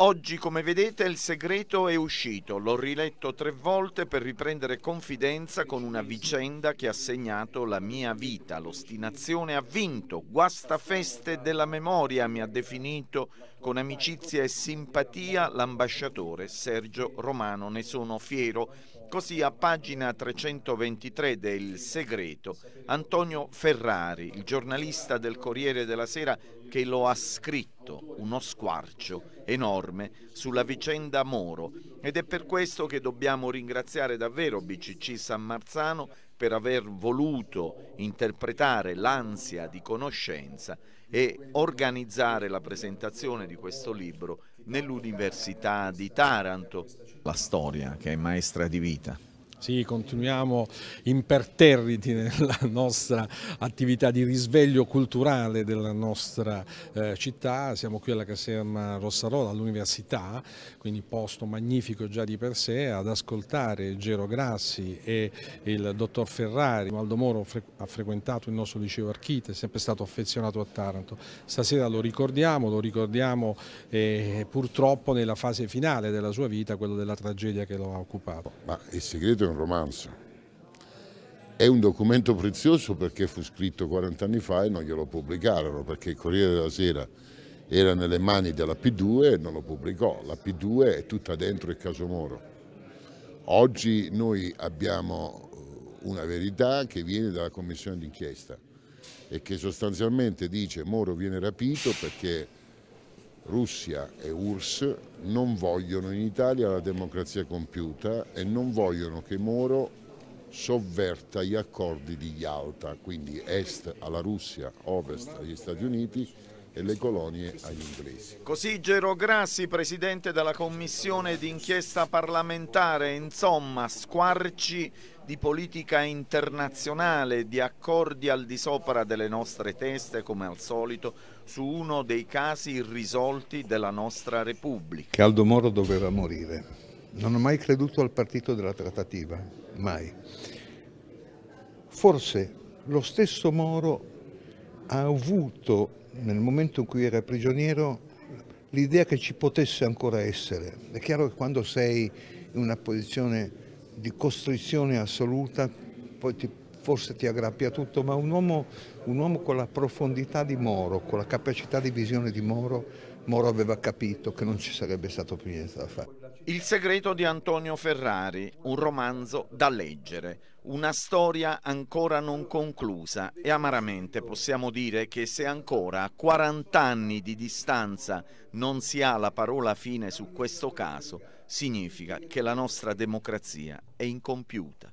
Oggi, come vedete, il segreto è uscito. L'ho riletto tre volte per riprendere confidenza con una vicenda che ha segnato la mia vita. L'ostinazione ha vinto. Guasta feste della memoria mi ha definito con amicizia e simpatia l'ambasciatore Sergio Romano. Ne sono fiero. Così a pagina 323 del Segreto, Antonio Ferrari, il giornalista del Corriere della Sera, che lo ha scritto uno squarcio enorme sulla vicenda Moro ed è per questo che dobbiamo ringraziare davvero BCC San Marzano per aver voluto interpretare l'ansia di conoscenza e organizzare la presentazione di questo libro nell'Università di Taranto. La storia che è maestra di vita. Sì, continuiamo imperterriti nella nostra attività di risveglio culturale della nostra eh, città, siamo qui alla caserma Rossarola, all'università, quindi posto magnifico già di per sé, ad ascoltare Gero Grassi e il dottor Ferrari. Aldo Moro fre ha frequentato il nostro liceo Archite, è sempre stato affezionato a Taranto. Stasera lo ricordiamo, lo ricordiamo eh, purtroppo nella fase finale della sua vita, quella della tragedia che lo ha occupato. Ma il segreto un romanzo. È un documento prezioso perché fu scritto 40 anni fa e non glielo pubblicarono, perché il Corriere della Sera era nelle mani della P2 e non lo pubblicò. La P2 è tutta dentro il caso Moro. Oggi noi abbiamo eh, una verità che viene dalla commissione d'inchiesta e che sostanzialmente dice Moro viene rapito perché Russia e URSS non vogliono in Italia la democrazia compiuta e non vogliono che Moro sovverta gli accordi di Yalta, quindi est alla Russia, ovest agli Stati Uniti le colonie agli inglesi. Così Gero Grassi, presidente della commissione d'inchiesta parlamentare, insomma squarci di politica internazionale, di accordi al di sopra delle nostre teste come al solito su uno dei casi irrisolti della nostra Repubblica. Caldo Moro doveva morire. Non ho mai creduto al partito della trattativa, mai. Forse lo stesso Moro ha avuto nel momento in cui era prigioniero l'idea che ci potesse ancora essere. È chiaro che quando sei in una posizione di costrizione assoluta poi ti, forse ti aggrappi a tutto, ma un uomo, un uomo con la profondità di Moro, con la capacità di visione di Moro Moro aveva capito che non ci sarebbe stato più niente da fare. Il segreto di Antonio Ferrari, un romanzo da leggere, una storia ancora non conclusa e amaramente possiamo dire che se ancora a 40 anni di distanza non si ha la parola fine su questo caso, significa che la nostra democrazia è incompiuta.